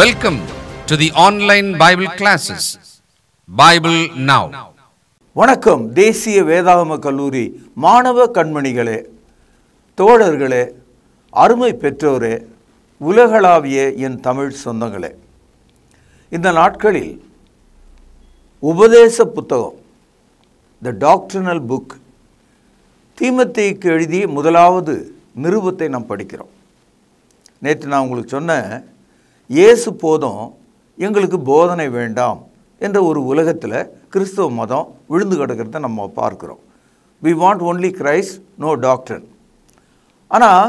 welcome to the online Bible classes Bible now வணக்கம் தேசிய வேதாகம கல்லூரி மாணவ கண்மணிகளே தோழர்களே அருமை பெற்றோரே உலகளாவிய என் தமிழ் சொந்தங்களே இந்த நாட்களில் உபதேச புத்தகம் த டாக்டர்னல் புக் தீமத்தைக்கு எழுதிய முதலாவது நிருபத்தை நாம் படிக்கிறோம் நேற்று நான் உங்களுக்கு சொன்ன இயேசு போதும் எங்களுக்கு போதனை வேண்டாம் என்ற ஒரு உலகத்தில் கிறிஸ்தவ மதம் விழுந்து கிடக்கிறத நம்ம பார்க்குறோம் we want only Christ no doctor ஆனால்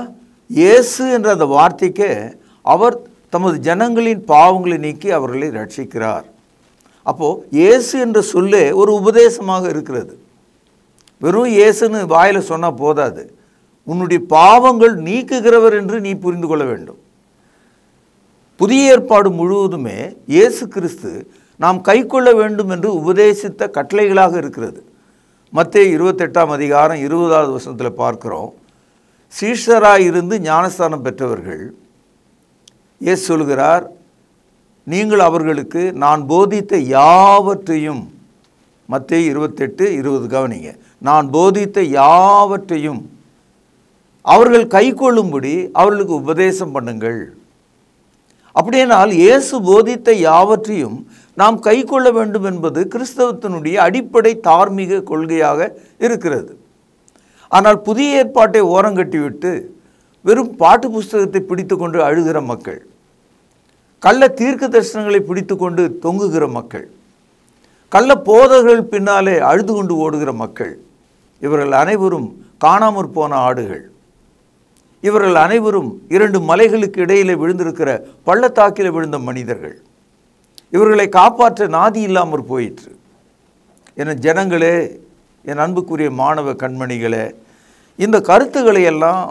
இயேசு என்ற அந்த வார்த்தைக்கு அவர் தமது ஜனங்களின் பாவங்களை நீக்கி அவர்களை ரட்சிக்கிறார் அப்போது இயேசு என்ற சொல்லே ஒரு உபதேசமாக இருக்கிறது வெறும் இயேசுன்னு வாயில் சொன்னால் போதாது உன்னுடைய பாவங்கள் நீக்குகிறவர் என்று நீ புரிந்து கொள்ள வேண்டும் புதிய ஏற்பாடு முழுவதுமே இயேசு கிறிஸ்து நாம் கைக்கொள்ள வேண்டும் என்று உபதேசித்த கட்டளைகளாக இருக்கிறது மத்திய இருபத்தெட்டாம் அதிகாரம் இருபதாவது வருஷத்தில் பார்க்குறோம் சீஷராக இருந்து ஞானஸ்தானம் பெற்றவர்கள் இயேசு சொல்கிறார் நீங்கள் அவர்களுக்கு நான் போதித்த யாவற்றையும் மத்திய இருபத்தெட்டு இருபது கவனிங்க நான் போதித்த யாவற்றையும் அவர்கள் கை கொள்ளும்படி அவர்களுக்கு உபதேசம் பண்ணுங்கள் அப்படியானால் இயேசு போதித்த யாவற்றையும் நாம் கை கொள்ள வேண்டும் என்பது கிறிஸ்தவத்தினுடைய அடிப்படை தார்மீக கொள்கையாக இருக்கிறது ஆனால் புதிய ஏற்பாட்டை ஓரங்கட்டிவிட்டு வெறும் பாட்டு புஸ்தகத்தை பிடித்து கொண்டு அழுகிற மக்கள் கள்ள தீர்க்க தரிசனங்களை பிடித்து கொண்டு தொங்குகிற மக்கள் கள்ள போதர்கள் பின்னாலே அழுது கொண்டு ஓடுகிற மக்கள் இவர்கள் அனைவரும் காணாமற் போன ஆடுகள் இவர்கள் அனைவரும் இரண்டு மலைகளுக்கு இடையிலே விழுந்திருக்கிற பள்ளத்தாக்கில் விழுந்த மனிதர்கள் இவர்களை காப்பாற்ற நாதி இல்லாமற் போயிற்று என ஜனங்களே என் அன்புக்குரிய மாணவ கண்மணிகளே இந்த கருத்துக்களை எல்லாம்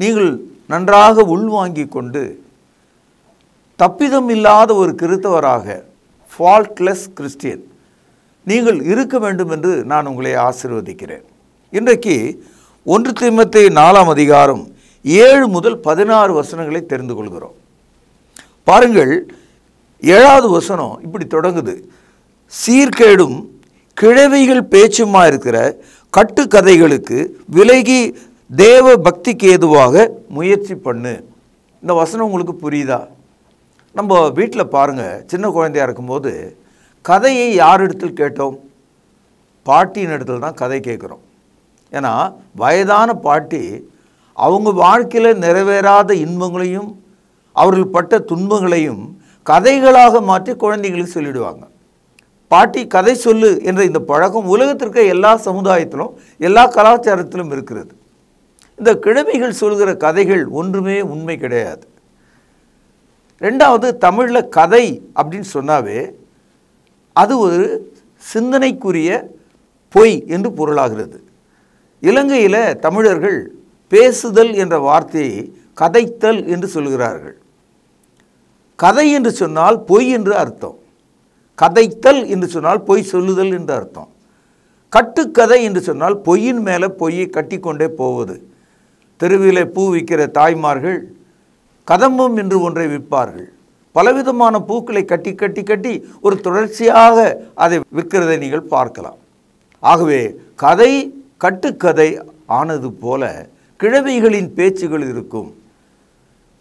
நீங்கள் நன்றாக உள்வாங்கி கொண்டு தப்பிதம் இல்லாத ஒரு கிறித்தவராக ஃபால்ட்லெஸ் கிறிஸ்டியன் நீங்கள் இருக்க வேண்டும் என்று நான் உங்களை ஆசிர்வதிக்கிறேன் இன்றைக்கு ஒன்று திம்மத்தை நாலாம் அதிகாரம் ஏழு முதல் பதினாறு வசனங்களை தெரிந்து கொள்கிறோம் பாருங்கள் ஏழாவது வசனம் இப்படி தொடங்குது சீர்கேடும் கிழவிகள் பேச்சுமா இருக்கிற கட்டுக்கதைகளுக்கு விலகி தேவ பக்திக்கு ஏதுவாக முயற்சி பண்ணு இந்த வசனம் உங்களுக்கு புரியுதா நம்ம வீட்டில் பாருங்கள் சின்ன குழந்தையாக இருக்கும்போது கதையை யார் இடத்தில் கேட்டோம் பாட்டியின் இடத்துல தான் கதை கேட்குறோம் ஏன்னா வயதான பாட்டி அவங்க வாழ்க்கையில் நிறைவேறாத இன்பங்களையும் அவர்கள் பட்ட துன்பங்களையும் கதைகளாக மாற்றி குழந்தைகளுக்கு சொல்லிவிடுவாங்க பாட்டி கதை சொல்லு என்ற இந்த பழக்கம் உலகத்திற்கு எல்லா சமுதாயத்திலும் எல்லா கலாச்சாரத்திலும் இருக்கிறது இந்த கிழமைகள் சொல்கிற கதைகள் ஒன்றுமே உண்மை கிடையாது ரெண்டாவது தமிழில் கதை அப்படின்னு சொன்னாவே அது ஒரு சிந்தனைக்குரிய பொய் என்று பொருளாகிறது இலங்கையில் தமிழர்கள் பேசுதல் என்ற வார்த்தையை கதைத்தல் என்று சொல்கிறார்கள் கதை என்று சொன்னால் பொய் என்று அர்த்தம் கதைத்தல் என்று சொன்னால் பொய் சொல்லுதல் என்று அர்த்தம் கட்டுக்கதை என்று சொன்னால் பொய்யின் மேலே பொய்யை கட்டிக்கொண்டே போவது தெருவிலே பூ விற்கிற தாய்மார்கள் கதம்பம் என்று ஒன்றை விற்பார்கள் பலவிதமான பூக்களை கட்டி கட்டி கட்டி ஒரு தொடர்ச்சியாக அதை விற்கிறதை நீங்கள் பார்க்கலாம் ஆகவே கதை கட்டுக்கதை ஆனது போல கிழவிகளின் பேச்சுகள் இருக்கும்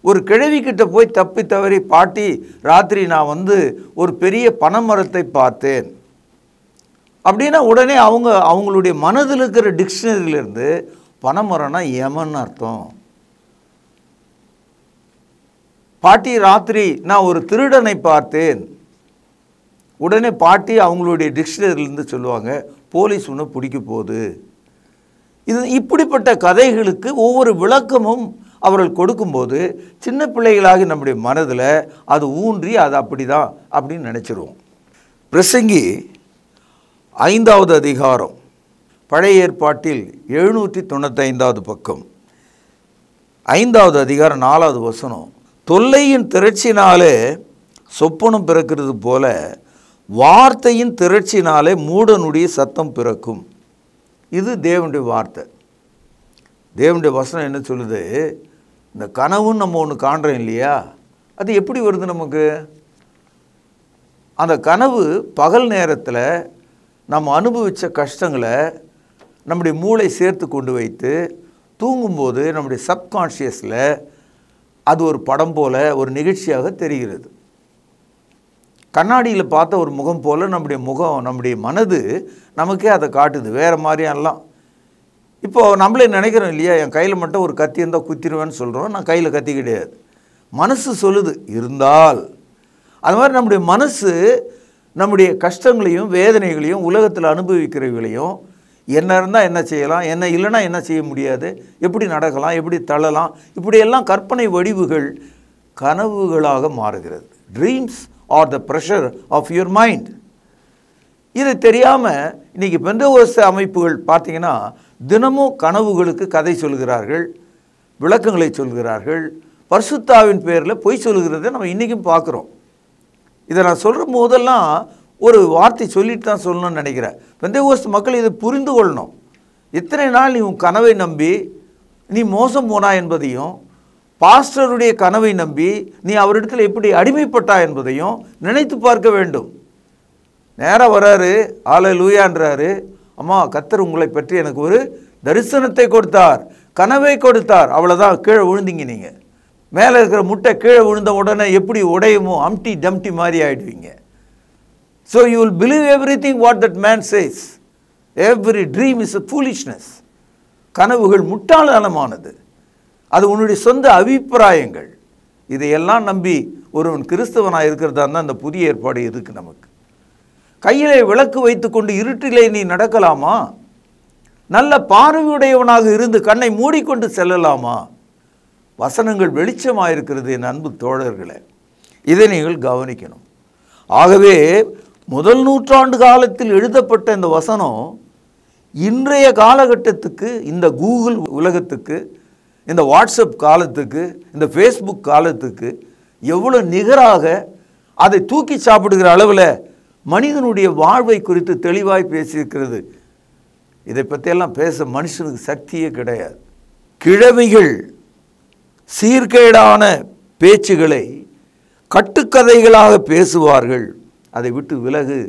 ஒரு கிழவிக்கிட்ட போய் தப்பி தவறி பாட்டி ராத்திரி நான் வந்து ஒரு பெரிய பனைமரத்தை பார்த்தேன் அப்படின்னா உடனே அவங்க அவங்களுடைய மனதில் இருக்கிற டிக்ஷனரியிலேருந்து பனைமரம்னா யமன் அர்த்தம் பாட்டி ராத்திரி நான் ஒரு திருடனை பார்த்தேன் உடனே பாட்டி அவங்களுடைய டிக்ஷனரியிலேருந்து சொல்லுவாங்க போலீஸ் ஒன்று பிடிக்க போகுது இது இப்படிப்பட்ட கதைகளுக்கு ஒவ்வொரு விளக்கமும் அவர்கள் கொடுக்கும்போது சின்ன பிள்ளைகளாகி நம்முடைய மனதில் அது ஊன்றி அது அப்படி தான் அப்படின்னு நினச்சிருவோம் பிரசங்கி ஐந்தாவது அதிகாரம் பழைய ஏற்பாட்டில் எழுநூற்றி தொண்ணூத்தைந்தாவது பக்கம் ஐந்தாவது அதிகாரம் நாலாவது வசனம் தொல்லையின் திரட்சினாலே சொப்பனம் பிறக்கிறது போல வார்த்தையின் திரட்சினாலே மூடனுடைய சத்தம் பிறக்கும் இது தேவனுடைய வார்த்தை தேவனுடைய வசனம் என்ன சொல்லுது இந்த கனவுன்னு நம்ம ஒன்று காண்றோம் இல்லையா அது எப்படி வருது நமக்கு அந்த கனவு பகல் நேரத்தில் நம்ம அனுபவித்த கஷ்டங்களை நம்முடைய மூளை சேர்த்து கொண்டு வைத்து தூங்கும்போது நம்முடைய சப்கான்ஷியஸில் அது ஒரு படம் போல் ஒரு நிகழ்ச்சியாக தெரிகிறது கண்ணாடியில் பார்த்த ஒரு முகம் போல் நம்முடைய முகம் நம்முடைய மனது நமக்கே அதை காட்டுது வேறு மாதிரியெல்லாம் இப்போது நம்மளே நினைக்கிறோம் இல்லையா என் கையில் மட்டும் ஒரு கத்தி இருந்தால் குத்திடுவேன்னு சொல்கிறோம் நான் கையில் கத்தி கிடையாது மனசு சொல்லுது இருந்தால் அது மாதிரி நம்முடைய மனசு நம்முடைய கஷ்டங்களையும் வேதனைகளையும் உலகத்தில் அனுபவிக்கிறவர்களையும் என்ன இருந்தால் என்ன செய்யலாம் என்ன இல்லைன்னா என்ன செய்ய முடியாது எப்படி நடக்கலாம் எப்படி தள்ளலாம் இப்படியெல்லாம் கற்பனை வடிவுகள் கனவுகளாக மாறுகிறது dreams are the pressure of your mind இது தெரியாமல் இன்றைக்கி பெந்தகோஸ்த அமைப்புகள் பார்த்திங்கன்னா தினமும் கனவுகளுக்கு கதை சொல்கிறார்கள் விளக்கங்களை சொல்கிறார்கள் பர்சுத்தாவின் பேரில் பொய் சொல்கிறத நம்ம இன்றைக்கும் பார்க்குறோம் இதை நான் சொல்கிற போதெல்லாம் ஒரு வார்த்தை சொல்லிட்டு தான் சொல்லணும்னு நினைக்கிறேன் பெந்தகோஸ்து மக்கள் இதை புரிந்து கொள்ளணும் இத்தனை நாள் நீ உன் கனவை நம்பி நீ மோசம் போனா என்பதையும் பாஸ்டருடைய கனவை நம்பி நீ அவரிடத்தில் எப்படி அடிமைப்பட்டா என்பதையும் நினைத்து பார்க்க வேண்டும் நேராக வராரு ஆலை லூயான்றாரு அம்மா கத்தர் உங்களை பற்றி எனக்கு ஒரு தரிசனத்தை கொடுத்தார் கனவை கொடுத்தார் அவ்வளோதான் கீழே விழுந்தீங்க நீங்கள் மேலே இருக்கிற முட்டை கீழே விழுந்த உடனே எப்படி உடையுமோ அம்டி டம்டி மாதிரி ஆகிடுவீங்க so you will believe everything what that man says every dream is a foolishness கனவுகள் முட்டாளமானது அது உன்னுடைய சொந்த அபிப்பிராயங்கள் இதையெல்லாம் நம்பி ஒருவன் கிறிஸ்தவனாக இருக்கிறதா இருந்தால் அந்த புதிய ஏற்பாடு இருக்கு நமக்கு கையிலே விளக்கு வைத்துக்கொண்டு இருட்டிலே நீ நடக்கலாமா நல்ல பார்வையுடையவனாக இருந்து கண்ணை மூடிக்கொண்டு செல்லலாமா வசனங்கள் வெளிச்சமாக இருக்கிறது என் அன்பு தோழர்களே இதை நீங்கள் கவனிக்கணும் ஆகவே முதல் நூற்றாண்டு காலத்தில் எழுதப்பட்ட இந்த வசனம் இன்றைய காலகட்டத்துக்கு இந்த கூகுள் உலகத்துக்கு இந்த வாட்ஸ்அப் காலத்துக்கு இந்த ஃபேஸ்புக் காலத்துக்கு எவ்வளோ நிகராக அதை தூக்கி சாப்பிடுகிற அளவில் மனிதனுடைய வாழ்வை குறித்து தெளிவாய் பேசியிருக்கிறது இதை பற்றியெல்லாம் பேச மனுஷனுக்கு சக்தியே கிடையாது கிழவிகள் சீர்கேடான பேச்சுகளை கட்டுக்கதைகளாக பேசுவார்கள் அதை விட்டு விலகு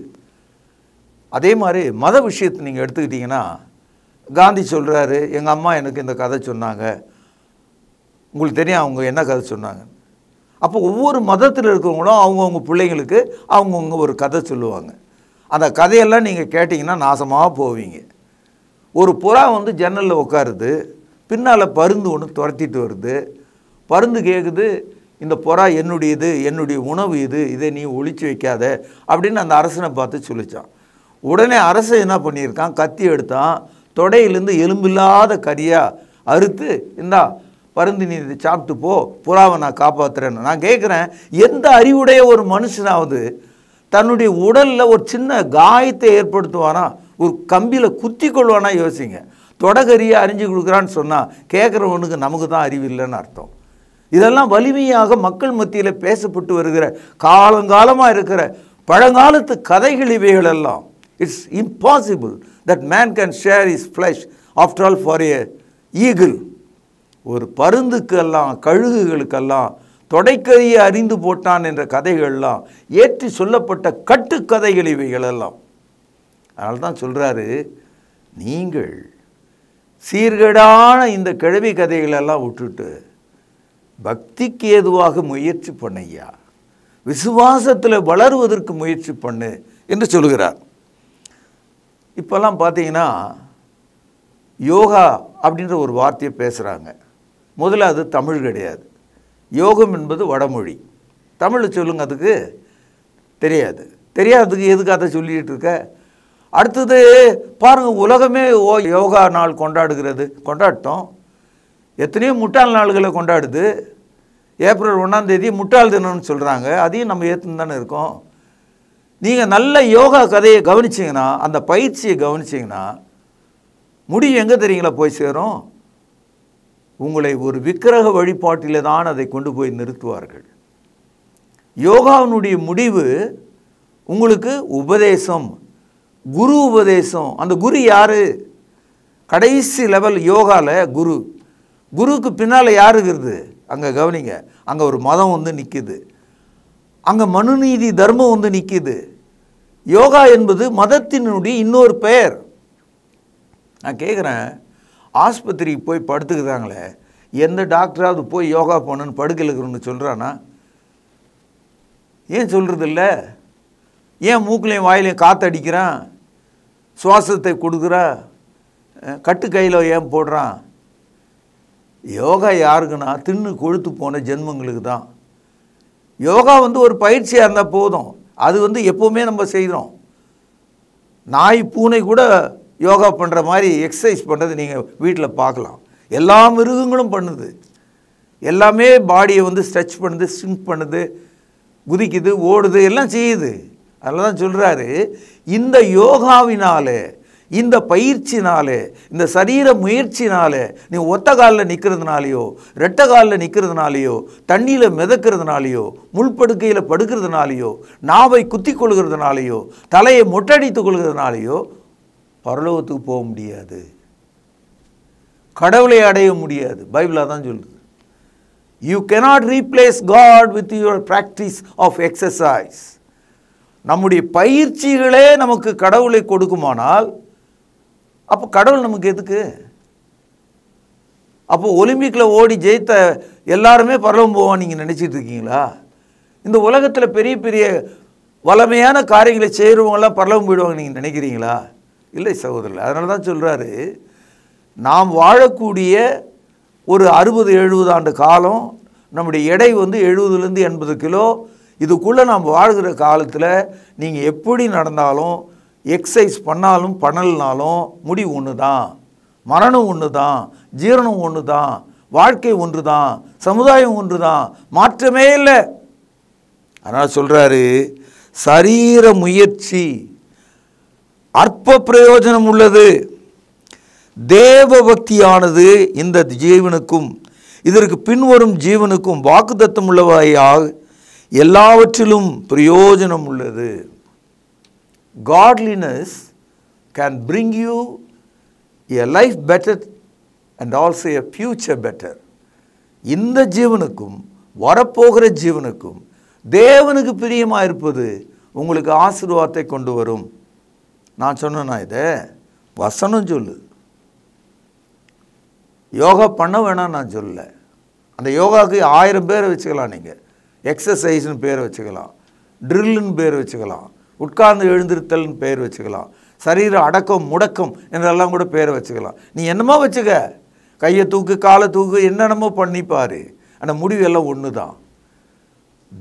அதே மாதிரி மத விஷயத்தை நீங்கள் எடுத்துக்கிட்டிங்கன்னா காந்தி சொல்கிறாரு எங்கள் அம்மா எனக்கு இந்த கதை சொன்னாங்க உங்களுக்கு தெரியும் அவங்க என்ன கதை சொன்னாங்க அப்போ ஒவ்வொரு மதத்தில் இருக்கிறவங்களும் அவங்கவுங்க பிள்ளைங்களுக்கு அவங்கவுங்க ஒரு கதை சொல்லுவாங்க அந்த கதையெல்லாம் நீங்கள் கேட்டிங்கன்னா நாசமாக போவீங்க ஒரு புறா வந்து ஜன்னலில் உட்காருது பின்னால் பருந்து ஒன்று துரத்திட்டு வருது பருந்து கேட்குது இந்த புறா என்னுடையது என்னுடைய உணவு இது இதை நீ ஒழிச்சு வைக்காத அப்படின்னு அந்த அரசனை பார்த்து சொல்லித்தான் உடனே அரசன் என்ன பண்ணியிருக்கான் கத்தி எடுத்தான் தொடையிலேருந்து எலும்பில்லாத கறியாக அறுத்து இந்தா பருந்து நீ இதை சாப்பிட்டு போ புறாவை நான் காப்பாற்றுறேன்னு நான் கேட்குறேன் எந்த அறிவுடைய ஒரு மனுஷனாவது தன்னுடைய உடலில் ஒரு சின்ன காயத்தை ஏற்படுத்துவானா ஒரு கம்பியில் குத்தி கொள்வானா யோசிங்க தொடகரியை அறிஞ்சு கொடுக்குறான்னு சொன்னால் கேட்குறவனுக்கு நமக்கு தான் அறிவு இல்லைன்னு அர்த்தம் இதெல்லாம் வலிமையாக மக்கள் மத்தியில் பேசப்பட்டு வருகிற காலங்காலமாக இருக்கிற பழங்காலத்து கதைகள் இவைகள் எல்லாம் it's impossible that man can share is flush after all for a eagle ஒரு பருந்துக்கெல்லாம் கழுகுகளுக்கெல்லாம் தொடைக்கரியை அறிந்து போட்டான் என்ற கதைகள்லாம் ஏற்றி சொல்லப்பட்ட கட்டுக்கதைகள் இவைகளெல்லாம் அதனால தான் சொல்கிறாரு நீங்கள் சீர்கேடான இந்த கிழவி கதைகளெல்லாம் விட்டுட்டு பக்திக்கு ஏதுவாக முயற்சி பண்ணையா விசுவாசத்தில் வளருவதற்கு முயற்சி பண்ணு என்று சொல்கிறார் இப்போல்லாம் பார்த்தீங்கன்னா யோகா அப்படின்ற ஒரு வார்த்தையை பேசுகிறாங்க முதல்ல அது தமிழ் கிடையாது யோகம் என்பது வடமொழி தமிழை சொல்லுங்க அதுக்கு தெரியாது தெரியாததுக்கு எதுக்கு அதை சொல்லிகிட்டு இருக்க அடுத்தது பாருங்கள் உலகமே ஓ யோகா நாள் கொண்டாடுகிறது கொண்டாட்டம் எத்தனையோ முட்டாள் நாள்களை கொண்டாடுது ஏப்ரல் ஒன்றாந்தேதி முட்டாள் தினம்னு சொல்கிறாங்க அதையும் நம்ம ஏற்றுன்னு தானே இருக்கோம் நீங்கள் நல்ல யோகா கதையை கவனிச்சிங்கன்னா அந்த பயிற்சியை கவனிச்சிங்கன்னா முடி எங்கே தெரியுங்களா போய் சேரும் உங்களை ஒரு விக்கிரக வழிபாட்டிலே தான் அதை கொண்டு போய் நிறுத்துவார்கள் யோகாவினுடைய முடிவு உங்களுக்கு உபதேசம் குரு உபதேசம் அந்த குரு யார் கடைசி லெவல் யோகாவில் குரு குருவுக்கு பின்னால் யார் இருக்கிறது அங்கே கவனிங்க அங்கே ஒரு மதம் வந்து நிற்கிது அங்கே மனுநீதி தர்மம் வந்து நிற்கிது யோகா என்பது மதத்தினுடைய இன்னொரு பெயர் நான் கேட்குறேன் ஆஸ்பத்திரிக்கு போய் படுத்துக்குதாங்களே எந்த டாக்டராவது போய் யோகா பண்ணுன்னு படுக்கையில் இருக்கிறோன்னு சொல்கிறானா ஏன் சொல்கிறதில்ல ஏன் மூக்குலையும் வாயிலையும் காற்றடிக்கிறான் சுவாசத்தை கொடுக்குறா கட்டு கையில் ஏன் போடுறான் யோகா யாருக்குன்னா தின்னு கொழுத்து போன ஜென்மங்களுக்கு தான் யோகா வந்து ஒரு பயிற்சியாக இருந்தால் போதும் அது வந்து எப்போவுமே நம்ம செய்கிறோம் நாய் பூனை கூட யோகா பண்ணுற மாதிரி எக்ஸசைஸ் பண்ணுறது நீங்கள் வீட்டில் பார்க்கலாம் எல்லா மிருகங்களும் பண்ணுது எல்லாமே பாடியை வந்து ஸ்ட்ரெச் பண்ணுது ஸ்விங் பண்ணுது குதிக்குது ஓடுது எல்லாம் செய்யுது அதில் தான் சொல்கிறாரு இந்த யோகாவினாலே இந்த பயிற்சினாலே இந்த சரீர முயற்சினாலே நீ ஒத்த காலில் நிற்கிறதுனாலையோ ரெட்ட காலில் நிற்கிறதுனாலையோ தண்ணியில் மிதக்கிறதுனாலையோ முள்படுக்கையில் படுக்கிறதுனாலையோ நாவை குத்தி கொள்கிறதுனாலையோ தலையை மொட்டடித்து கொள்கிறதுனாலையோ பரலோகத்துக்கு போக முடியாது கடவுளை அடைய முடியாது பைபிளாக தான் சொல்லுது you cannot replace God with your practice of exercise நம்முடைய பயிற்சிகளே நமக்கு கடவுளை கொடுக்குமானால் அப்போ கடவுள் நமக்கு எதுக்கு அப்போ ஒலிம்பிக்கில் ஓடி ஜெயித்த எல்லாருமே பரலவம் போவான் நீங்கள் நினச்சிட்டு இருக்கீங்களா இந்த உலகத்தில் பெரிய பெரிய வளமையான காரியங்களை செய்கிறவங்களாம் பரலவம் போயிடுவாங்க நீங்கள் நினைக்கிறீங்களா இல்லை சகோதரர்கள் அதனால தான் சொல்கிறாரு நாம் வாழக்கூடிய ஒரு அறுபது எழுபது ஆண்டு காலம் நம்முடைய எடை வந்து எழுபதுலேருந்து எண்பது கிலோ இதுக்குள்ளே நாம் வாழ்கிற காலத்தில் நீங்கள் எப்படி நடந்தாலும் எக்ஸசைஸ் பண்ணாலும் பண்ணலனாலும் முடி ஒன்று தான் மரணம் ஒன்று தான் ஜீரணம் ஒன்று தான் வாழ்க்கை ஒன்று தான் சமுதாயம் ஒன்று தான் மாற்றமே இல்லை அதனால் சொல்கிறாரு சரீர முயற்சி அற்ப பிரயோஜனம் உள்ளது தேவ பக்தியானது இந்த ஜீவனுக்கும் இதற்கு பின்வரும் ஜீவனுக்கும் வாக்குத்தத்தம் உள்ளவாயாக எல்லாவற்றிலும் பிரயோஜனம் உள்ளது godliness can bring you a life better and also a future better இந்த ஜீவனுக்கும் வரப்போகிற ஜீவனுக்கும் தேவனுக்கு பிரியமாக இருப்பது உங்களுக்கு ஆசீர்வாதத்தை கொண்டு வரும் நான் சொன்னா இது வசனம் சொல்லு யோகா பண்ண வேணாம் நான் சொல்லலை அந்த யோகாவுக்கு ஆயிரம் பேர் வச்சுக்கலாம் நீங்கள் எக்ஸசைஸ்னு பேர் வச்சுக்கலாம் ட்ரில்லுன்னு பேர் வச்சுக்கலாம் உட்கார்ந்து எழுந்திருத்தல்னு பேர் வச்சுக்கலாம் சரீர அடக்கம் முடக்கம் என்றெல்லாம் கூட பேர் வச்சுக்கலாம் நீ என்னமோ வச்சுக்க கையை தூக்கு காலை தூக்கு என்னென்னமோ பண்ணிப்பார் அந்த முடிவு எல்லாம் ஒன்று தான்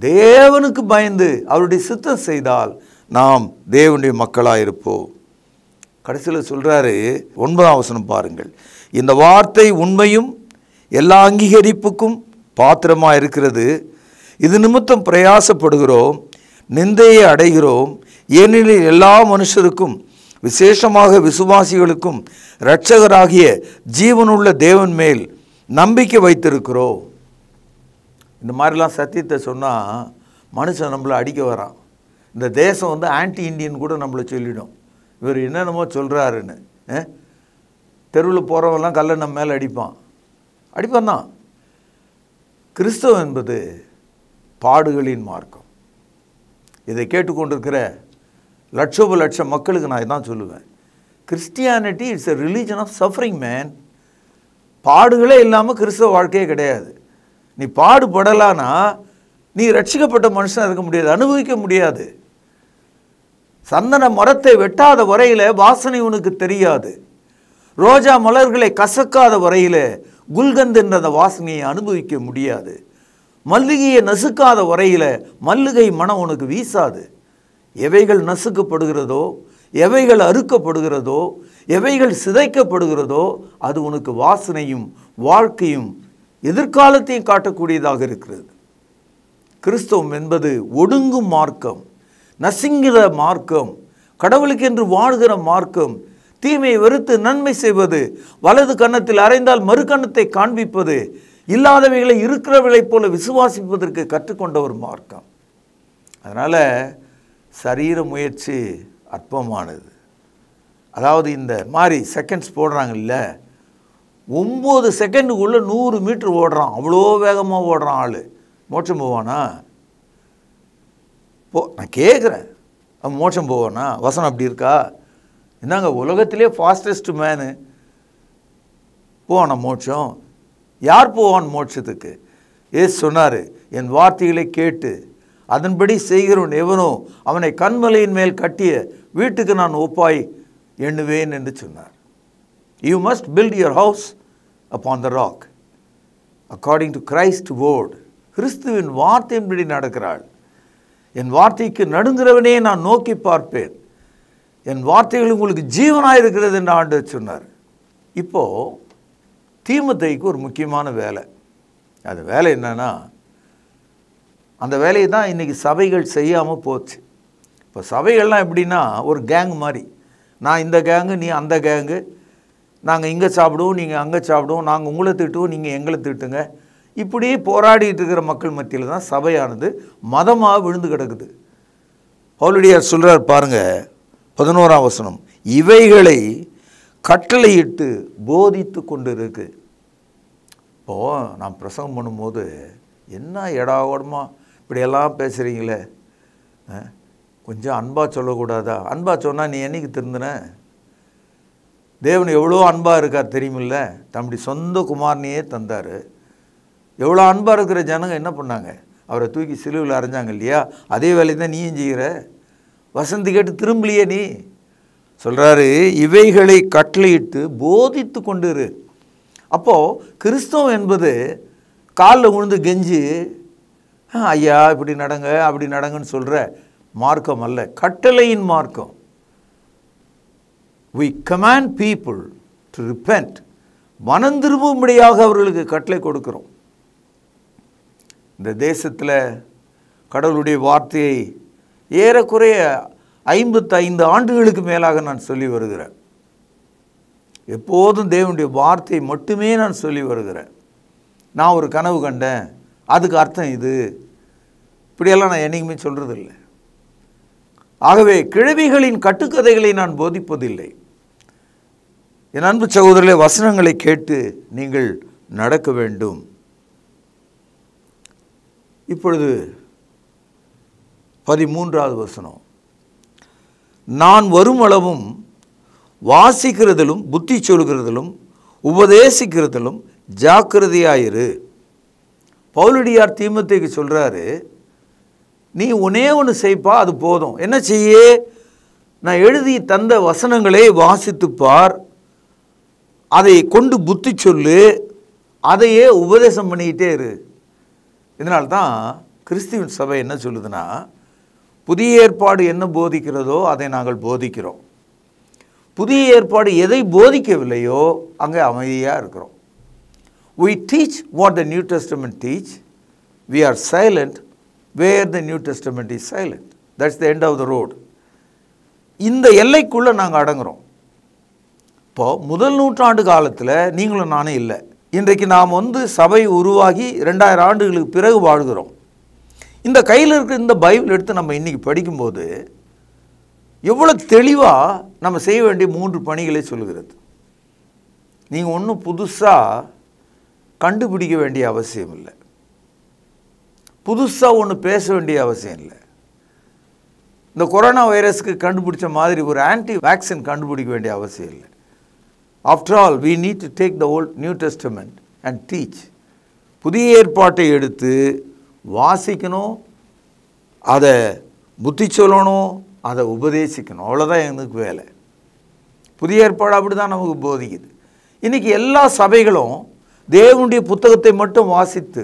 தேவனுக்கு பயந்து அவருடைய சித்தம் செய்தால் நாம் தேவனுடைய மக்களாக இருப்போம் கடைசியில் சொல்கிறாரு ஒன்பதாம் வசனம் பாருங்கள் இந்த வார்த்தை உண்மையும் எல்லா அங்கீகரிப்புக்கும் பாத்திரமாக இருக்கிறது இது நிமித்தம் பிரயாசப்படுகிறோம் நிந்தையை அடைகிறோம் ஏனெனில் எல்லா மனுஷருக்கும் விசேஷமாக விசுவாசிகளுக்கும் இரட்சகராகிய ஜீவனுள்ள தேவன் மேல் நம்பிக்கை வைத்திருக்கிறோம் இந்த மாதிரிலாம் சத்தியத்தை சொன்னால் மனுஷன் நம்மளை அடிக்க வரான் இந்த தேசம் வந்து ஆன்டி இண்டியன் கூட நம்மளை சொல்லிடும் இவர் என்னென்னமோ சொல்கிறாருன்னு தெருவில் போகிறவெல்லாம் கல்லை நம்ம மேலே அடிப்பான் அடிப்பான் தான் கிறிஸ்தவம் என்பது பாடுகளின் மார்க்கம் இதை கேட்டுக்கொண்டிருக்கிற லட்சோப லட்சம் மக்களுக்கு நான் இதான் சொல்லுவேன் Christianity it's a religion of suffering man பாடுகளே இல்லாமல் கிறிஸ்தவ வாழ்க்கையே கிடையாது நீ பாடுபடலான்னா நீ ரட்சிக்கப்பட்ட மனுஷனாக இருக்க முடியாது அனுபவிக்க முடியாது சந்தன மரத்தை வெட்டாத வரையில் வாசனை உனக்கு தெரியாது ரோஜா மலர்களை கசக்காத வரையில் குல்கந்த் அந்த வாசனையை அனுபவிக்க முடியாது மல்லிகையை நசுக்காத வரையில் மல்லிகை மனம் உனக்கு வீசாது எவைகள் நசுக்கப்படுகிறதோ எவைகள் அறுக்கப்படுகிறதோ எவைகள் சிதைக்கப்படுகிறதோ அது உனக்கு வாசனையும் வாழ்க்கையும் எதிர்காலத்தையும் காட்டக்கூடியதாக இருக்கிறது கிறிஸ்தவம் என்பது ஒடுங்கும் மார்க்கம் நசிங்கிற மார்க்கம் கடவுளுக்கென்று வாழ்கிற மார்க்கம் தீமையை வெறுத்து நன்மை செய்வது வலது கன்னத்தில் அறைந்தால் மறு கன்னத்தை காண்பிப்பது இல்லாதவைகளை இருக்கிறவளை போல விசுவாசிப்பதற்கு கற்றுக்கொண்ட ஒரு மார்க்கம் அதனால் சரீர முயற்சி அற்பமானது அதாவது இந்த மாதிரி செகண்ட்ஸ் போடுறாங்கல்ல ஒம்பது செகண்டுக்குள்ளே நூறு மீட்ரு ஓடுறான் அவ்வளோ வேகமாக ஓடுறான் ஆள் மோட்சம் போவானா போ நான் கேட்குறேன் அவன் மோட்சம் போவானா வசனம் அப்படி இருக்கா என்னங்க உலகத்திலே ஃபாஸ்டஸ்ட் மேனு போவானா மோட்சம் யார் போவான் மோட்சத்துக்கு ஏ சொன்னார் என் வார்த்தைகளை கேட்டு அதன்படி செய்கிறவன் எவனோ அவனை கண்மலையின் மேல் கட்டிய வீட்டுக்கு நான் ஒப்பாய் எண்ணுவேன் என்று சொன்னார் you must build your house upon the rock according to Christ word கிறிஸ்துவின் வார்த்தையின்படி நடக்கிறாள் என் வார்த்தைக்கு நடுங்கிறவனே நான் நோக்கி பார்ப்பேன் என் வார்த்தைகள் உங்களுக்கு ஜீவனாக இருக்கிறது என்று ஆண்டு சொன்னார் இப்போது தீமத்தைக்கு ஒரு முக்கியமான வேலை அது வேலை என்னென்னா அந்த வேலையை தான் இன்றைக்கி சபைகள் செய்யாமல் போச்சு இப்போ சபைகள்லாம் எப்படின்னா ஒரு கேங் மாதிரி நான் இந்த கேங்கு நீ அந்த கேங்கு நாங்கள் இங்கே சாப்பிடுவோம் நீங்கள் அங்கே சாப்பிடுவோம் நாங்கள் உங்களை திட்டுவோம் நீங்கள் எங்களை திட்டுங்க இப்படி போராடிட்டு இருக்கிற மக்கள் மத்தியில் தான் சபையானது மதமாக விழுந்து கிடக்குது பவுலடியார் சொல்கிறார் பாருங்கள் பதினோராம் வசனம் இவைகளை கட்டளையிட்டு போதித்து கொண்டு இருக்கு இப்போ நான் பிரசங்கம் பண்ணும்போது என்ன இடாவோடமாக இப்படியெல்லாம் பேசுகிறீங்களே கொஞ்சம் அன்பாக சொல்லக்கூடாதா அன்பாக சொன்னால் நீ என்றைக்கு திருந்தின தேவன் எவ்வளோ அன்பாக இருக்கார் தெரியுமில்ல தம்பி சொந்த குமாரனையே தந்தார் எவ்வளோ அன்பாக இருக்கிற ஜனங்க என்ன பண்ணாங்க அவரை தூக்கி சிலுவில் அரைஞ்சாங்க இல்லையா அதே வேலையை தான் நீயும் செய்கிற வசந்தி கேட்டு திரும்பலையே நீ சொல்கிறாரு இவைகளை கட்டளையிட்டு போதித்து கொண்டு இரு அப்போது கிறிஸ்தவம் என்பது காலில் உழுந்து கெஞ்சி ஐயா இப்படி நடங்க அப்படி நடங்கன்னு சொல்கிற மார்க்கம் அல்ல கட்டளையின் மார்க்கம் we command people to repent மனந்திரும்பும்படியாக அவர்களுக்கு கட்டளை கொடுக்குறோம் இந்த தேசத்தில் கடவுளுடைய வார்த்தையை ஏறக்குறைய ஐம்பத்தைந்து ஆண்டுகளுக்கு மேலாக நான் சொல்லி வருகிறேன் எப்போதும் தேவனுடைய வார்த்தையை மட்டுமே நான் சொல்லி வருகிறேன் நான் ஒரு கனவு கண்டேன் அதுக்கு அர்த்தம் இது இப்படியெல்லாம் நான் என்றைக்குமே சொல்கிறதில்லை ஆகவே கிழவிகளின் கட்டுக்கதைகளை நான் போதிப்பதில்லை என் அன்பு சகோதரர்களே வசனங்களை கேட்டு நீங்கள் நடக்க வேண்டும் இப்பொழுது பதிமூன்றாவது வசனம் நான் வருமளவும் வாசிக்கிறதிலும் புத்தி சொல்கிறதிலும் உபதேசிக்கிறதிலும் ஜாக்கிரதையாயிரு பவுலடியார் தீமத்தைக்கு சொல்கிறாரு நீ ஒன்னே ஒன்று செய்ப்பா அது போதும் என்ன செய்ய நான் எழுதி தந்த வசனங்களே வாசித்துப்பார் அதை கொண்டு புத்தி சொல்லு அதையே உபதேசம் பண்ணிக்கிட்டே இரு இதனால்தான் கிறிஸ்துவின் சபை என்ன சொல்லுதுன்னா புதிய ஏற்பாடு என்ன போதிக்கிறதோ அதை நாங்கள் போதிக்கிறோம் புதிய ஏற்பாடு எதை போதிக்கவில்லையோ அங்கே அமைதியாக இருக்கிறோம் we teach what the New Testament teach we are silent where the New Testament is silent that's the end of the road இந்த எல்லைக்குள்ளே நாங்கள் அடங்குகிறோம் இப்போது முதல் நூற்றாண்டு காலத்தில் நீங்களும் நானும் இல்லை இன்றைக்கு நாம் வந்து சபை உருவாகி ரெண்டாயிரம் ஆண்டுகளுக்கு பிறகு வாழ்கிறோம் இந்த கையில் இருக்கிற இந்த பைபிள் எடுத்து நம்ம இன்றைக்கி படிக்கும்போது எவ்வளோ தெளிவாக நம்ம செய்ய வேண்டிய மூன்று பணிகளை சொல்கிறது நீங்கள் ஒன்றும் புதுசாக கண்டுபிடிக்க வேண்டிய அவசியம் இல்லை புதுசாக ஒன்று பேச வேண்டிய அவசியம் இல்லை இந்த கொரோனா வைரஸ்க்கு கண்டுபிடிச்ச மாதிரி ஒரு ஆன்டி வேக்சின் கண்டுபிடிக்க வேண்டிய அவசியம் இல்லை after all we need to take the old New Testament and teach புதிய ஏற்பாட்டை எடுத்து வாசிக்கணும் அதை புத்தி சொல்லணும் அதை உபதேசிக்கணும் அவ்வளோதான் எங்களுக்கு வேலை புதிய ஏற்பாடு அப்படி தான் நமக்கு போதிக்குது இன்றைக்கி எல்லா சபைகளும் தேவனுடைய புத்தகத்தை மட்டும் வாசித்து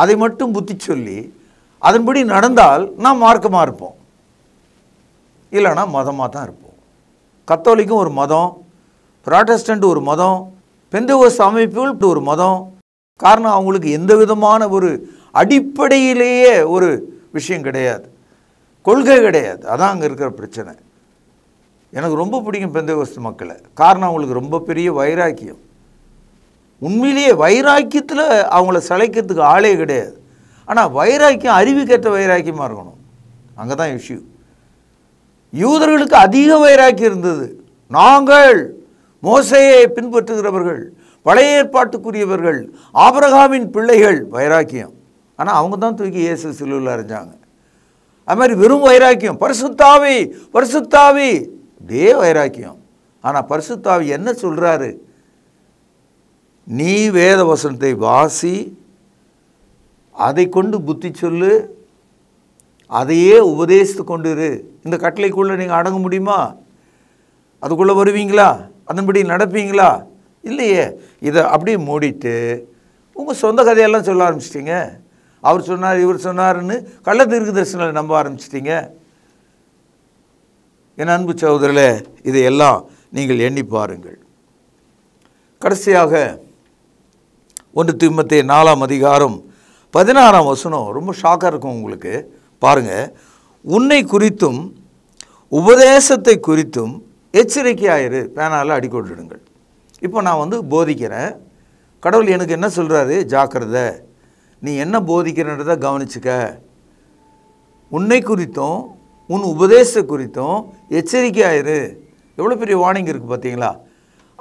அதை மட்டும் புத்தி சொல்லி அதன்படி நடந்தால் நாம் மார்க்கமாக இருப்போம் இல்லைனா மதமாக தான் இருப்போம் கத்தோலிக்கும் ஒரு மதம் ப்ராட்டஸ்டண்ட் ஒரு மதம் பெந்தகோஸ் அமைப்புகள் ஒரு மதம் காரணம் அவங்களுக்கு எந்த விதமான ஒரு அடிப்படையிலேயே ஒரு விஷயம் கிடையாது கொள்கை கிடையாது அதான் அங்கே இருக்கிற பிரச்சனை எனக்கு ரொம்ப பிடிக்கும் பெந்தகோஸ்து மக்களை காரணம் அவங்களுக்கு ரொம்ப பெரிய வைராக்கியம் உண்மையிலேயே வைராக்கியத்தில் அவங்கள சளைக்கிறதுக்கு ஆளே கிடையாது ஆனால் வைராக்கியம் அறிவுக்கேற்ற வைராக்கியமாக இருக்கணும் அங்கே தான் இஷ்யூ யூதர்களுக்கு அதிக வைராக்கியம் இருந்தது நாங்கள் மோசையை பின்பற்றுகிறவர்கள் பழைய ஏற்பாட்டுக்குரியவர்கள் ஆபரகாமின் பிள்ளைகள் வைராக்கியம் ஆனால் அவங்க தான் தூக்கி இயேசு சிலுவில் அறிஞ்சாங்க அது மாதிரி வெறும் வைராக்கியம் பரிசுத்தாவி பரிசுத்தாவி இதே வைராக்கியம் ஆனால் பரிசுத்தாவி என்ன சொல்கிறாரு நீ வேத வசனத்தை வாசி அதை கொண்டு புத்தி சொல்லு அதையே உபதேசித்து கொண்டு இரு இந்த கட்டளைக்குள்ளே நீங்கள் அடங்க முடியுமா அதுக்குள்ளே வருவீங்களா அதன்படி நடப்பீங்களா இல்லையே இதை அப்படியே மூடிட்டு உங்கள் சொந்த கதையெல்லாம் சொல்ல ஆரம்பிச்சிட்டிங்க அவர் சொன்னார் இவர் சொன்னார்னு கள்ள தீர்க்க தரிசனம் நம்ப ஆரம்பிச்சிட்டிங்க என் அன்பு சகோதரில் இதையெல்லாம் நீங்கள் எண்ணி பாருங்கள் கடைசியாக ஒன்று திம்மத்தே நாலாம் அதிகாரம் பதினாறாம் வசனம் ரொம்ப ஷாக்காக இருக்கும் உங்களுக்கு பாருங்கள் உன்னை குறித்தும் உபதேசத்தை குறித்தும் எச்சரிக்கையாயிரு பேனால் அடிக்கொண்டுடுங்கள் இப்போ நான் வந்து போதிக்கிறேன் கடவுள் எனக்கு என்ன சொல்கிறாரு ஜாக்கிரத நீ என்ன போதிக்கிறன்றதை கவனிச்சுக்க உன்னை குறித்தும் உன் உபதேச குறித்தும் எச்சரிக்கையாயிரு எவ்வளோ பெரிய வார்னிங் இருக்குது பார்த்தீங்களா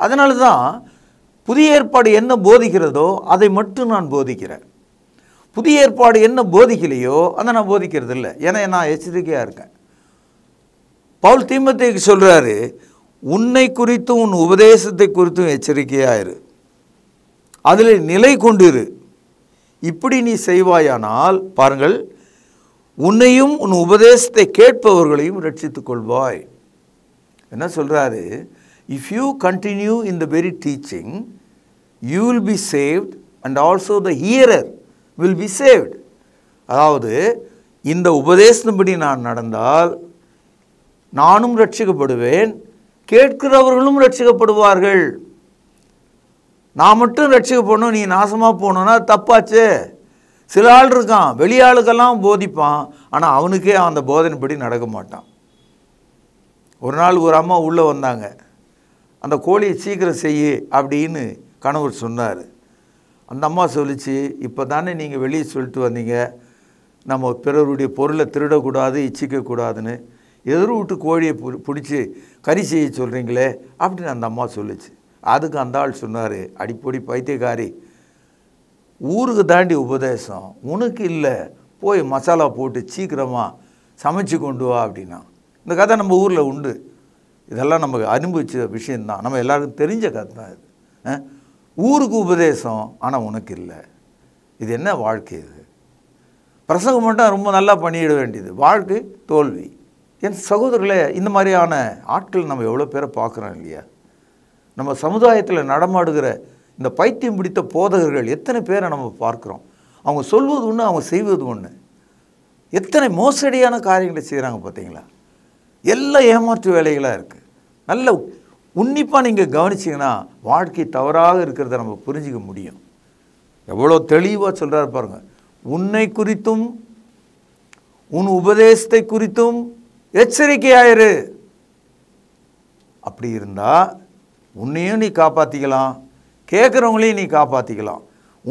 அதனால தான் புதிய ஏற்பாடு என்ன போதிக்கிறதோ அதை மட்டும் நான் போதிக்கிறேன் புதிய ஏற்பாடு என்ன போதிக்கலையோ அதை நான் போதிக்கிறது இல்லை ஏன்னா நான் எச்சரிக்கையாக இருக்கேன் பவுல் தீமத்தைக்கு சொல்கிறாரு உன்னை குறித்தும் உன் உபதேசத்தை குறித்தும் எச்சரிக்கையாயிரு அதில் நிலை கொண்டிரு இப்படி நீ செய்வாயானால் பாருங்கள் உன்னையும் உன் உபதேசத்தை கேட்பவர்களையும் ரட்சித்து கொள்வாய் என்ன சொல்கிறாரு if you continue in the very teaching you will be saved and also the hearer will be saved அதாவது இந்த உபதேசத்தின்படி நான் நடந்தால் நானும் ரட்சிக்கப்படுவேன் கேட்கிறவர்களும் ரட்சிக்கப்படுவார்கள் நான் மட்டும் ரட்சிக்கப்படணும் நீ நாசமாக போகணுன்னா தப்பாச்சு சில ஆள் இருக்கான் வெளியாளுக்கெல்லாம் போதிப்பான் ஆனால் அவனுக்கே அந்த போதனைப்படி நடக்க மாட்டான் ஒரு நாள் ஒரு அம்மா உள்ளே வந்தாங்க அந்த கோழியை சீக்கிரம் செய்ய அப்படின்னு கணவர் சொன்னார் அந்த அம்மா சொல்லிச்சு இப்போ தானே நீங்கள் வெளியே சொல்லிட்டு வந்தீங்க நம்ம பிறருடைய பொருளை திருடக்கூடாது இச்சிக்கக்கூடாதுன்னு எதிர் வீட்டு கோழியை பு பிடிச்சி கறி செய்ய சொல்கிறீங்களே அப்படின்னு அந்த அம்மா சொல்லிச்சு அதுக்கு அந்த ஆள் சொன்னார் அடிப்படி பைத்தியக்காரி ஊருக்கு தாண்டி உபதேசம் உனக்கு இல்லை போய் மசாலா போட்டு சீக்கிரமாக சமைச்சு கொண்டு வா அப்படின்னா இந்த கதை நம்ம ஊரில் உண்டு இதெல்லாம் நமக்கு அனுபவிச்ச விஷயந்தான் நம்ம எல்லாருக்கும் தெரிஞ்ச கதை தான் இது ஊருக்கு உபதேசம் ஆனால் உனக்கு இல்லை இது என்ன வாழ்க்கை இது பிரசங்கம் மட்டும் ரொம்ப நல்லா பண்ணிட வேண்டியது வாழ்க்கை தோல்வி என் சகோதரர்களே இந்த மாதிரியான ஆட்கள் நம்ம எவ்வளோ பேரை பார்க்குறோம் இல்லையா நம்ம சமுதாயத்தில் நடமாடுகிற இந்த பைத்தியம் பிடித்த போதகர்கள் எத்தனை பேரை நம்ம பார்க்குறோம் அவங்க சொல்வது ஒன்று அவங்க செய்வது ஒன்று எத்தனை மோசடியான காரியங்களை செய்கிறாங்க பார்த்தீங்களா எல்லாம் ஏமாற்று வேலைகளாக இருக்குது நல்ல உன்னிப்பாக நீங்கள் கவனிச்சிங்கன்னா வாழ்க்கை தவறாக இருக்கிறத நம்ம புரிஞ்சிக்க முடியும் எவ்வளோ தெளிவாக சொல்கிறாரு பாருங்கள் உன்னை குறித்தும் உன் உபதேசத்தை குறித்தும் எச்சரிக்கையாயிரு அப்படி இருந்தால் உன்னையும் நீ காப்பாற்றிக்கலாம் கேட்குறவங்களையும் நீ காப்பாற்றிக்கலாம்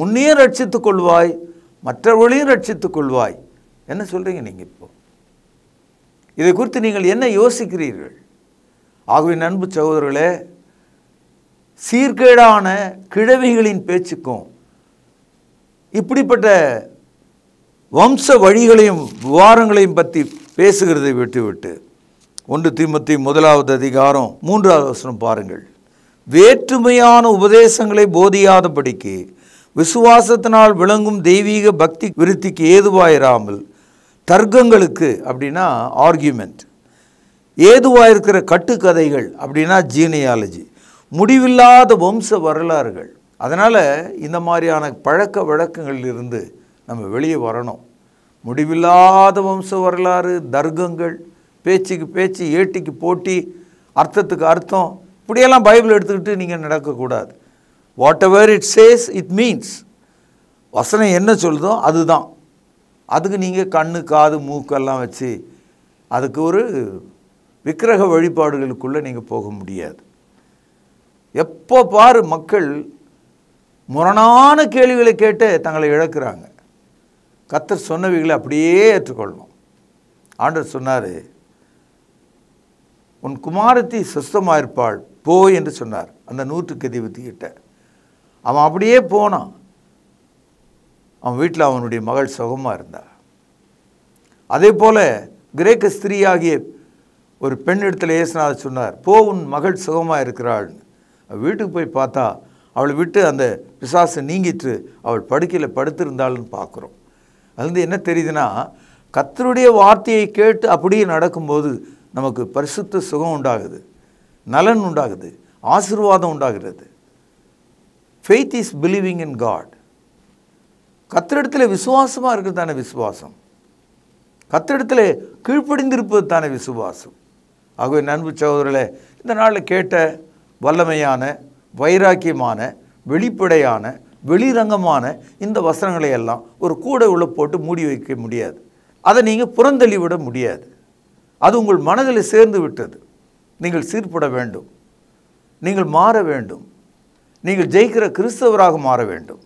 உன்னையும் ரட்சித்து கொள்வாய் மற்றவர்களையும் ரட்சித்து கொள்வாய் என்ன சொல்கிறீங்க நீங்கள் இப்போ இதை குறித்து நீங்கள் என்ன யோசிக்கிறீர்கள் ஆகவே நண்பு சகோதரர்களே சீர்கேடான கிழவிகளின் பேச்சுக்கும் இப்படிப்பட்ட வம்ச வழிகளையும் விவாரங்களையும் பற்றி பேசுகிறதை விட்டுவிட்டு ஒன்று திமுத்தி முதலாவது அதிகாரம் மூன்றாவது வசனம் பாருங்கள் வேற்றுமையான உபதேசங்களை போதியாதபடிக்கு விசுவாசத்தினால் விளங்கும் தெய்வீக பக்தி விருத்திக்கு ஏதுவாயிராமல் தர்க்கங்களுக்கு அப்படின்னா ஆர்கியூமெண்ட் ஏதுவாயிருக்கிற கட்டுக்கதைகள் அப்படின்னா ஜீனியாலஜி முடிவில்லாத வம்ச வரலாறுகள் அதனால் இந்த மாதிரியான பழக்க வழக்கங்களிலிருந்து நம்ம வெளியே வரணும் முடிவில்லாத வம்ச வரலாறு தர்க்கங்கள் பேச்சுக்கு பேச்சு ஏட்டிக்கு போட்டி அர்த்தத்துக்கு அர்த்தம் இப்படியெல்லாம் பைபிள் எடுத்துக்கிட்டு நீங்கள் நடக்கக்கூடாது whatever it says it means வசனம் என்ன சொல்லுதோ அதுதான் அதுக்கு நீங்கள் கண்ணு காது மூக்கெல்லாம் வச்சு அதுக்கு ஒரு விக்கிரக வழிபாடுகளுக்குள்ளே நீங்கள் போக முடியாது எப்போ பாரு மக்கள் முரணான கேள்விகளை கேட்டு தங்களை இழக்கிறாங்க கத்தர் சொன்னவைகளை அப்படியே ஏற்றுக்கொள்ளணும் ஆண்டவர் சொன்னார் உன் குமாரத்தை சுஸ்தமாக இருப்பாள் போ என்று சொன்னார் அந்த நூற்றுக்கு அதிபத்திக்கிட்ட அவன் அப்படியே போனான் அவன் வீட்டில் அவனுடைய மகள் சுகமாக இருந்தாள் அதே போல் கிரேக்க ஆகிய ஒரு பெண் இடத்துல இயேசுநாதர் சொன்னார் போ உன் மகள் சுகமாக இருக்கிறாள்னு வீட்டுக்கு போய் பார்த்தா அவளை விட்டு அந்த பிசாசை நீங்கிட்டு அவள் படுக்கையில் படுத்திருந்தாள்னு பார்க்குறோம் அது வந்து என்ன தெரியுதுன்னா கத்தருடைய வார்த்தையை கேட்டு அப்படியே நடக்கும்போது நமக்கு பரிசுத்த சுகம் உண்டாகுது நலன் உண்டாகுது ஆசிர்வாதம் உண்டாகிறது faith is believing in God கத்திரிடத்தில் விசுவாசமாக இருக்கிறது தானே விசுவாசம் கத்திரிடத்தில் கீழ்ப்படிந்திருப்பது தானே விசுவாசம் ஆகவே நண்பு சகோதரில் இந்த நாளில் கேட்ட வல்லமையான வைராக்கியமான வெளிப்படையான வெளிரங்கமான இந்த வசனங்களை எல்லாம் ஒரு கூடை உள்ள போட்டு மூடி வைக்க முடியாது அதை நீங்கள் புறந்தள்ளிவிட முடியாது அது உங்கள் மனதில் சேர்ந்து விட்டது நீங்கள் சீர்பட வேண்டும் நீங்கள் மாற வேண்டும் நீங்கள் ஜெயிக்கிற கிறிஸ்தவராக மாற வேண்டும்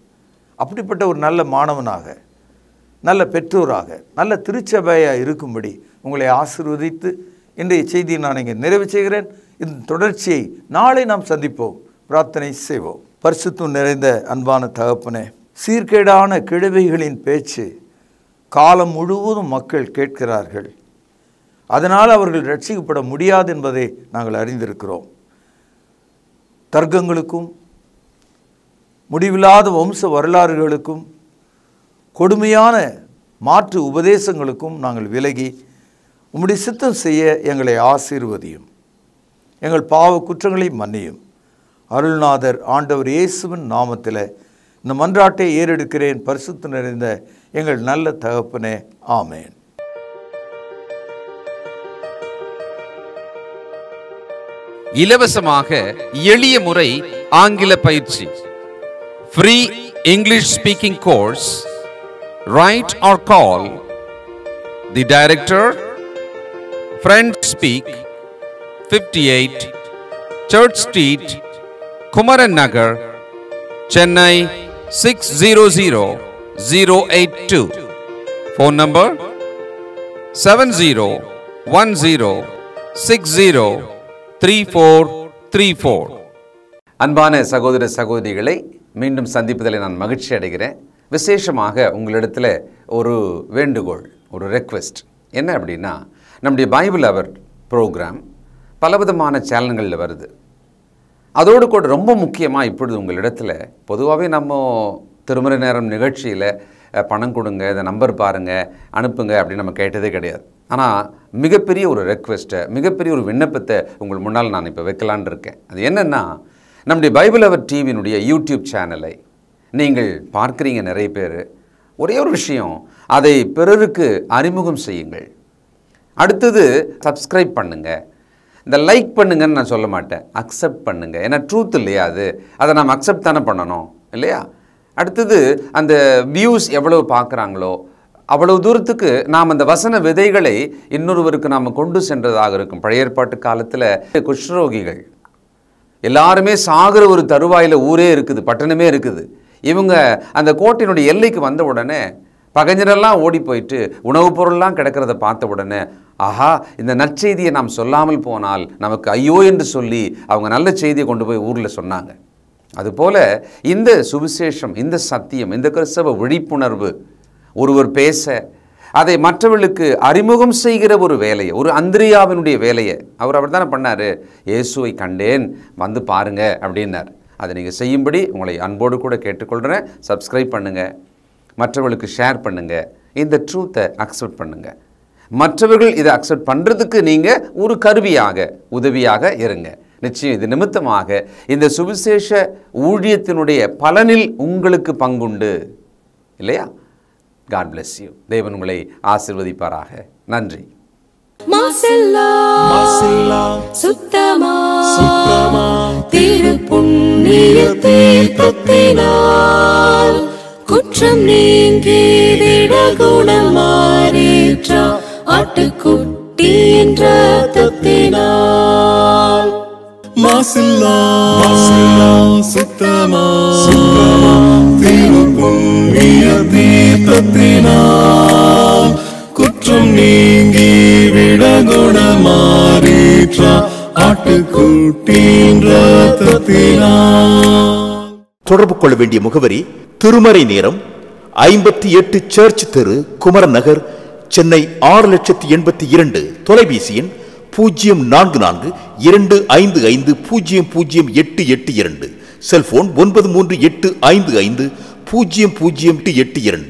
அப்படிப்பட்ட ஒரு நல்ல மாணவனாக நல்ல பெற்றோராக நல்ல திருச்சபையாக இருக்கும்படி உங்களை ஆசிர்வதித்து இன்றைய செய்தியை நான் இங்கே நிறைவு செய்கிறேன் இந்த தொடர்ச்சியை நாளை நாம் சந்திப்போம் பிரார்த்தனை செய்வோம் பரிசுத்தம் நிறைந்த அன்பான தகப்பனே சீர்கேடான கிழவைகளின் பேச்சு காலம் முழுவதும் மக்கள் கேட்கிறார்கள் அதனால் அவர்கள் ரட்சிக்கப்பட முடியாது என்பதை நாங்கள் அறிந்திருக்கிறோம் தர்க்கங்களுக்கும் முடிவில்லாத வம்ச வரலாறுகளுக்கும் கொடுமையான மாற்று உபதேசங்களுக்கும் நாங்கள் விலகி உம்முடைய சித்தம் செய்ய எங்களை ஆசீர்வதியும் எங்கள் பாவ குற்றங்களை மன்னியும் அருள்நாதர் ஆண்டவர் இயேசுவின் நாமத்தில் இந்த மன்றாட்டை ஏறெடுக்கிறேன் பரிசுத்து நிறைந்த எங்கள் நல்ல தகப்பனே ஆமேன் இலவசமாக எளிய முறை ஆங்கில பயிற்சி free English speaking course write or call the director friend speak 58 Church Street, Kumaran Nagar Chennai six zero zero zero eight two phone number seven zero one zero six zero three four three four அன்பான சகோதர சகோதரிகளை மீண்டும் சந்திப்பதில் நான் மகிழ்ச்சி அடைகிறேன் விசேஷமாக உங்களிடத்தில் ஒரு வேண்டுகோள் ஒரு ரெக்வெஸ்ட் என்ன அப்படின்னா நம்முடைய பைபிள் அவர் ப்ரோக்ராம் பலவிதமான சேனல்களில் வருது அதோடு கூட ரொம்ப முக்கியமாக இப்பொழுது உங்களிடத்தில் பொதுவாகவே நம்ம திருமண நேரம் நிகழ்ச்சியில் பணம் கொடுங்க இந்த நம்பர் பாருங்கள் அனுப்புங்க அப்படின்னு நம்ம கேட்டதே கிடையாது ஆனால் மிகப்பெரிய ஒரு ரெக்வெஸ்ட்டை மிகப்பெரிய ஒரு விண்ணப்பத்தை உங்கள் முன்னால் நான் இப்போ வைக்கலான் இருக்கேன் அது என்னென்னா நம்முடைய பைபிள் அவர் டிவியினுடைய யூடியூப் சேனலை நீங்கள் பார்க்குறீங்க நிறைய பேர் ஒரே ஒரு விஷயம் அதை பிறருக்கு அறிமுகம் செய்யுங்கள் அடுத்தது சப்ஸ்கிரைப் பண்ணுங்கள் இந்த லைக் பண்ணுங்கன்னு நான் சொல்ல மாட்டேன் அக்செப்ட் பண்ணுங்கள் ஏன்னா ட்ரூத் இல்லையா அது அதை நாம் அக்செப்ட் தானே பண்ணணும் இல்லையா அடுத்தது அந்த வியூஸ் எவ்வளோ பார்க்குறாங்களோ அவ்வளவு தூரத்துக்கு நாம் அந்த வசன விதைகளை இன்னொருவருக்கு நாம் கொண்டு சென்றதாக இருக்கும் பழைய ஏற்பாட்டு காலத்தில் குஷ்ரோகிகள் எல்லாருமே சாகிற ஒரு தருவாயில் ஊரே இருக்குது பட்டணமே இருக்குது இவங்க அந்த கோட்டையினுடைய எல்லைக்கு வந்த உடனே பகைஞரெல்லாம் ஓடி போயிட்டு உணவுப் பொருள்லாம் கிடக்கிறத பார்த்த உடனே ஆஹா இந்த நற்செய்தியை நாம் சொல்லாமல் போனால் நமக்கு ஐயோ என்று சொல்லி அவங்க நல்ல செய்தியை கொண்டு போய் ஊரில் சொன்னாங்க அதுபோல் இந்த சுவிசேஷம் இந்த சத்தியம் இந்த கிறிஸ்தவ விழிப்புணர்வு ஒருவர் பேச அதை மற்றவர்களுக்கு அறிமுகம் செய்கிற ஒரு வேலையை ஒரு அந்திரியாவினுடைய வேலையை அவர் அவர் தானே பண்ணார் இயேசுவை கண்டேன் வந்து பாருங்க அப்படின்னார் அதை நீங்கள் செய்யும்படி உங்களை அன்போடு கூட கேட்டுக்கொள்கிறேன் சப்ஸ்கிரைப் பண்ணுங்கள் மற்றவர்களுக்கு ஷேர் பண்ணுங்கள் இந்த ட்ரூத்தை அக்செப்ட் பண்ணுங்கள் மற்றவர்கள் இதை அக்செப்ட் பண்ணுறதுக்கு நீங்கள் ஒரு கருவியாக உதவியாக இருங்க நிச்சயம் இது நிமித்தமாக இந்த சுவிசேஷ ஊழியத்தினுடைய பலனில் உங்களுக்கு பங்குண்டு இல்லையா காட் பிளஸ் யூ தேவன் உங்களை ஆசிர்வதிப்பாராக நன்றி சுத்தமா திரு புண்ணிய தீர்த்தத்தினால் குற்றம் நீங்கி திடகுணமாறேற்றா ஆட்டுக்குட்டி என்ற தத்தினா மாசில்லா சுத்தமா தீபபுண்ணிய தீர்த்தத்தினால் குற்றம் நீங்கி விடகுணமாறேற்றா ஆட்டுக்குட்டின்ற தொடர்பு கொள்ள வேண்டிய முகவரி திருமறை நேரம் ஐம்பத்தி எட்டு சர்ச் தெரு குமரன் நகர் சென்னை ஆறு லட்சத்தி எண்பத்தி இரண்டு தொலைபேசி எண் பூஜ்ஜியம் நான்கு நான்கு இரண்டு ஐந்து ஐந்து பூஜ்ஜியம் பூஜ்ஜியம் எட்டு எட்டு இரண்டு செல்போன் ஒன்பது மூன்று எட்டு ஐந்து ஐந்து பூஜ்ஜியம் பூஜ்ஜியம் எட்டு இரண்டு